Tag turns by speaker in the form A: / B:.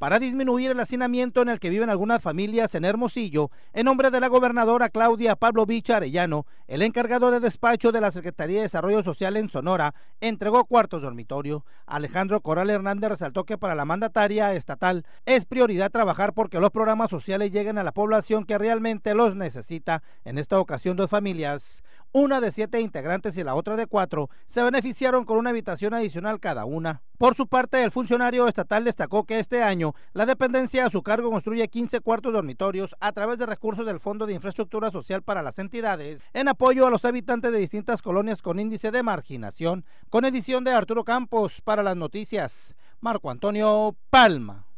A: para disminuir el hacinamiento en el que viven algunas familias en Hermosillo, en nombre de la gobernadora Claudia Pablo Vich Arellano, el encargado de despacho de la Secretaría de Desarrollo Social en Sonora entregó cuartos dormitorio. Alejandro Coral Hernández resaltó que para la mandataria estatal es prioridad trabajar porque los programas sociales lleguen a la población que realmente los necesita. En esta ocasión, dos familias una de siete integrantes y la otra de cuatro se beneficiaron con una habitación adicional cada una. Por su parte, el funcionario estatal destacó que este año la dependencia a su cargo construye 15 cuartos dormitorios a través de recursos del Fondo de Infraestructura Social para las entidades en apoyo a los habitantes de distintas colonias con índice de marginación. Con edición de Arturo Campos para las noticias, Marco Antonio Palma.